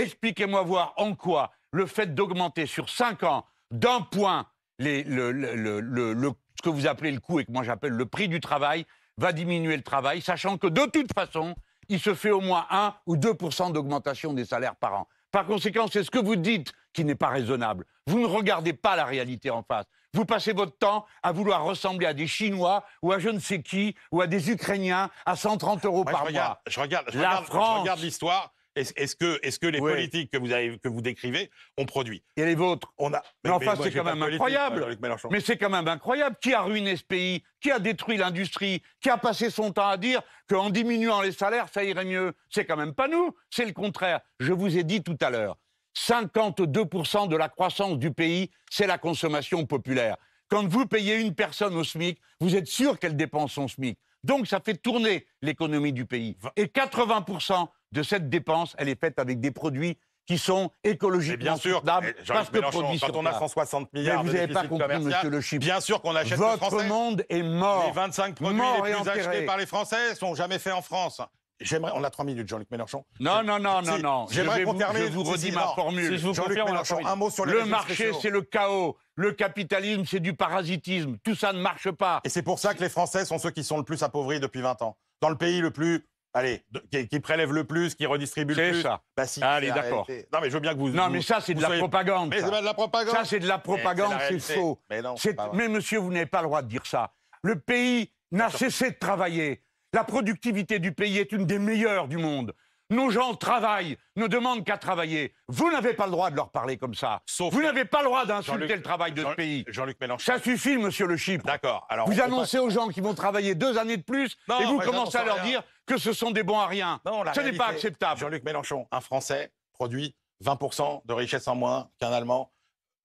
Expliquez-moi voir en quoi le fait d'augmenter sur 5 ans d'un point le, ce que vous appelez le coût et que moi j'appelle le prix du travail va diminuer le travail, sachant que de toute façon, il se fait au moins 1 ou 2 d'augmentation des salaires par an. Par conséquent, c'est ce que vous dites qui n'est pas raisonnable. Vous ne regardez pas la réalité en face. Vous passez votre temps à vouloir ressembler à des Chinois ou à je ne sais qui ou à des Ukrainiens à 130 euros par je mois. je regarde l'histoire. Est-ce que, les politiques que vous, décrivez ont produit Et les vôtres on a... Mais, mais enfin, c'est quand même incroyable. Mais c'est quand même incroyable. Qui a ruiné ce pays Qui a détruit l'industrie Qui a passé son temps à dire qu'en diminuant les salaires, ça irait mieux C'est quand même pas nous. C'est le contraire. Je vous ai dit tout à l'heure. 52% de la croissance du pays, c'est la consommation populaire. Quand vous payez une personne au SMIC, vous êtes sûr qu'elle dépense son SMIC. Donc ça fait tourner l'économie du pays. Et 80% de cette dépense, elle est faite avec des produits qui sont écologiquement bien sûr, parce que quand on a 160 milliards mais vous n'avez pas compris, Monsieur le bien sûr qu'on achète Votre français. monde est mort. Les 25 produits les plus achetés par les Français sont jamais faits en France. J'aimerais, on a trois minutes, Jean-Luc Mélenchon. Non, non, non, non, non. J'aimerais Je vous redis ma formule. – Jean-Luc Mélenchon, un mot sur les Le marché, c'est le chaos. Le capitalisme, c'est du parasitisme. Tout ça ne marche pas. Et c'est pour ça que les Français sont ceux qui sont le plus appauvris depuis 20 ans. Dans le pays le plus Allez, qui, prélève le plus, qui redistribue le C'est ça. Bah, si, Allez, d'accord. Non, mais je bien que vous. Non, mais ça, c'est de la propagande. Mais ça. c'est de la propagande. Ça, c'est de la propagande, c'est faux. Mais non, mais monsieur, vous n'avez pas le droit de dire ça. Le pays n'a cessé de travailler. La productivité du pays est une des meilleures du monde. Nos gens travaillent, ne demandent qu'à travailler. Vous n'avez pas le droit de leur parler comme ça. vous n'avez pas le droit d'insulter le travail de pays. Jean-Luc Mélenchon. Ça suffit, monsieur Le D'accord. vous annoncez aux gens qui vont travailler deux années de plus et vous commencez à leur dire que ce sont des bons à rien. ce n'est pas acceptable. Jean-Luc Mélenchon, un Français produit 20% de richesse en moins qu'un Allemand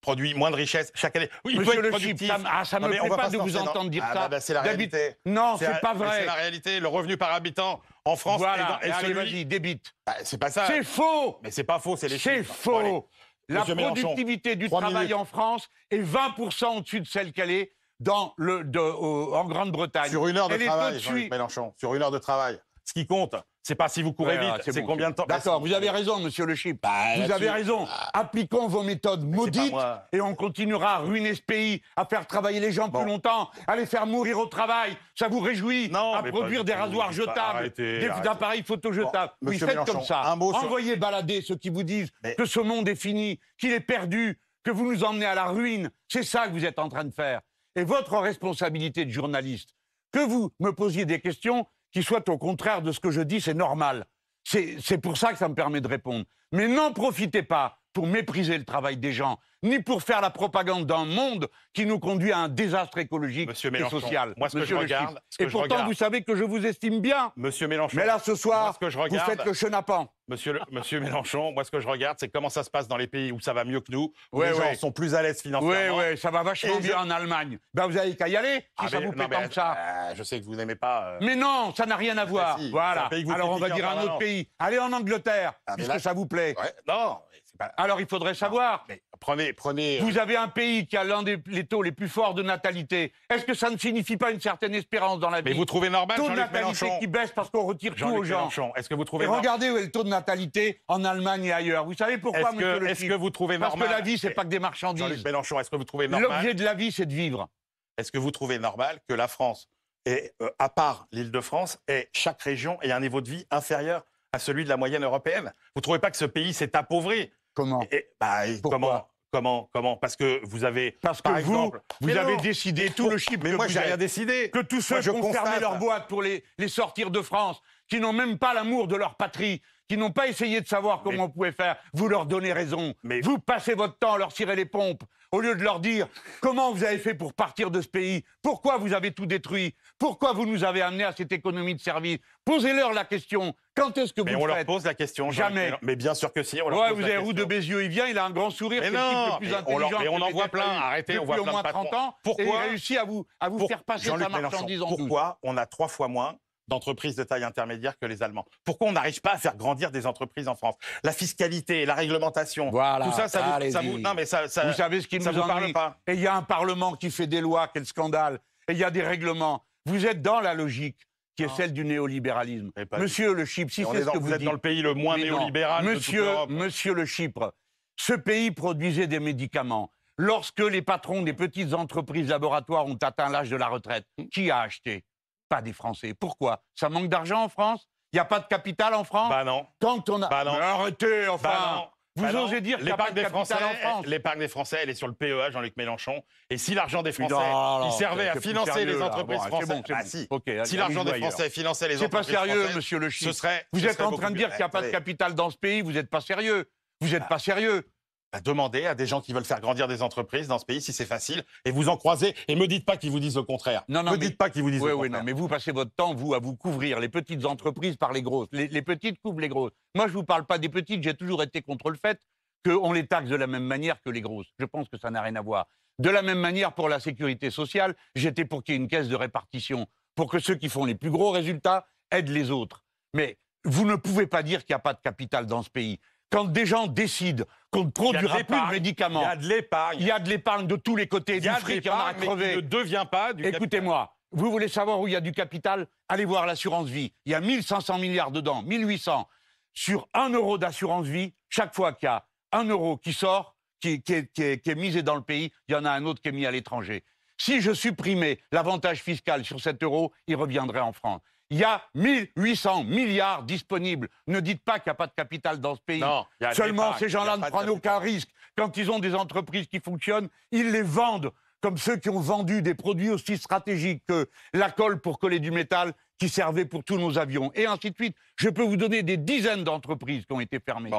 produit moins de richesse chaque année. Oui, il Monsieur peut ça, ah, ça me plaît pas, de vous entendre dire ah, ça. Bah, c'est la réalité. Non, c'est pas vrai. C'est la réalité. Le revenu par habitant en France est, dans, est débite. Bah, c'est pas ça. C'est faux. Mais c'est pas faux, c'est les chiffres. C'est faux. la productivité du travail en France est 20% au-dessus de celle qu'elle est en Grande-Bretagne. Sur une heure de travail, Mélenchon. Sur une heure de travail. Ce qui compte, c'est pas si vous courez vite, ah, c'est combien de temps. D'accord, vous avez raison, monsieur Le Chip. Bah, vous avez raison. Ah. Appliquons vos méthodes maudites et on continuera à ruiner ce pays, à faire travailler les gens plus longtemps, à les faire mourir au travail. Ça vous réjouit non, À produire des rasoirs jetables, des appareils photojetables. jetables. oui, faites comme ça. Envoyez balader ceux qui vous disent que ce monde est fini, qu'il est perdu, que vous nous emmenez à la ruine. C'est ça que vous êtes en train de faire. Et votre responsabilité de journaliste, que vous me posiez des questions, qui soit au contraire de ce que je dis, c'est normal. C'est pour ça que ça me permet de répondre. Mais n'en profitez pas pour mépriser le travail des gens, ni pour faire la propagande d'un monde qui nous conduit à un désastre écologique et social. Moi, ce que je regarde, et pourtant, vous savez que je vous estime bien. Monsieur Mélenchon. Mais là, ce soir, moi, ce que je regarde, vous faites le chenapan. Monsieur, Monsieur Mélenchon, moi, ce que je regarde, c'est comment ça se passe dans les pays où ça va mieux que nous, où les gens sont plus à l'aise financièrement. Oui, oui, ça va vachement mieux bien en Allemagne. Ben, vous avez qu'à y aller, si ah, ça vous plaît tant ça. Euh, je sais que vous n'aimez pas. Euh, mais non, ça n'a rien à ah, voir. Bah voilà. Alors, on va dire un autre pays. Allez en Angleterre, ah, puisque ça vous plaît. Non, bah, alors il faudrait savoir. prenez, prenez. Euh, vous avez un pays qui a l'un des taux les plus forts de natalité. Est-ce que ça ne signifie pas une certaine espérance dans la vie Mais vous trouvez normal, Taux de natalité qui baisse parce qu'on retire tout aux gens. que vous trouvez regardez où est le taux de natalité en Allemagne et ailleurs. Vous savez pourquoi, Est-ce que, est que vous trouvez Parce que la vie, c'est pas que des marchandises. est-ce que vous trouvez normal L'objet de la vie, c'est de vivre. Est-ce que vous trouvez normal que la France, euh, à part l'Île-de-France, ait chaque région ait un niveau de vie inférieur à celui de la moyenne européenne Vous trouvez pas que ce pays s'est appauvri Comment et, bah, comment Comment Comment Parce que vous avez, Parce par que exemple, vous, vous avez décidé tout le chip. Mais que moi, j'ai rien décidé. Que tous ceux qui ont fermé leur boîte pour les, les sortir de France, qui n'ont même pas l'amour de leur patrie, qui n'ont pas essayé de savoir comment on pouvait faire, vous leur donnez raison. Mais vous passez votre temps à leur cirer les pompes, au lieu de leur dire comment vous avez fait pour partir de ce pays, pourquoi vous avez tout détruit, pourquoi vous nous avez amené à cette économie de service. Posez-leur la question. Quand est-ce que vous mais on leur pose la question. Jamais. Mais bien sûr que si. On leur ouais, vous avez Roux de Bézieux, il vient, il a un grand sourire. Mais non, plus on, mais on en voit plein. Arrêtez, on voit plein au moins 30 ans. Pourquoi il réussit à vous, à vous faire passer sa marchandise en Pourquoi on a trois fois moins d'entreprises de taille intermédiaire que les Allemands. Pourquoi on n'arrive pas à faire grandir des entreprises en France La fiscalité, la réglementation, tout ça, ça, vous, vous, savez qui nous parle pas. Et il y a un Parlement qui fait des lois, quel scandale Et il y a des règlements. Vous êtes dans la logique qui est celle du néolibéralisme. Monsieur le Chypre, si c'est ce que vous, vous êtes dans le pays le moins néolibéral monsieur, de toute Monsieur le Chypre, ce pays produisait des médicaments. Lorsque les patrons des petites entreprises laboratoires ont atteint l'âge de la retraite, hmm. qui a acheté pas des Français. Pourquoi Ça manque d'argent en France Il n'y a pas de capital en France Bah non. Quand on a... Bah non. arrêtez, bah enfin Vous bah osez dire que a des en France L'épargne des Français, elle est sur le PEA, Jean-Luc Mélenchon. Et si l'argent des Français, servait à financer les entreprises françaises... Bon, ah, si, si l'argent des Français finançait les entreprises françaises... C'est pas sérieux, monsieur Le Chiffre. vous êtes en train de dire qu'il n'y a pas de capital dans ce pays, vous n'êtes pas sérieux. Vous n'êtes ah. pas sérieux demandez à des gens qui veulent faire grandir des entreprises dans ce pays si c'est facile et vous en croisez et me dites pas qu'ils vous disent le contraire. Non, me dites pas qu'ils vous disent le contraire. non, mais vous passez votre temps, vous, à vous couvrir les petites entreprises par les grosses. Les, petites couvrent les grosses. Moi, je vous parle pas des petites, j'ai toujours été contre le fait qu'on les taxe de la même manière que les grosses. Je pense que ça n'a rien à voir. De la même manière, pour la sécurité sociale, j'étais pour qu'il y ait une caisse de répartition, pour que ceux qui font les plus gros résultats aident les autres. Mais vous ne pouvez pas dire qu'il n'y a pas de capital dans ce pays quand des gens décident qu'on ne produira plus de médicaments, il y a de l'épargne. Il y a de l'épargne de tous les côtés, du fric, il en a crevé. ne devient pas du Écoutez-moi, vous voulez savoir où il y a du capital Allez voir l'assurance vie. Il y a 1500 milliards dedans, 1800. Sur un euro d'assurance vie, chaque fois qu'il y a un euro qui sort, qui, est, misé dans le pays, il y en a un autre qui est mis à l'étranger. Si je supprimais l'avantage fiscal sur cet euro, il reviendrait en France. Il y a 1800 milliards disponibles. Ne dites pas qu'il n'y a pas de capital dans ce pays. Non, Seulement, ces gens-là ne prennent aucun risque. Quand ils ont des entreprises qui fonctionnent, ils les vendent, comme ceux qui ont vendu des produits aussi stratégiques que la colle pour coller du métal qui servait pour tous nos avions, et ainsi de suite. Je peux vous donner des dizaines d'entreprises qui ont été fermées.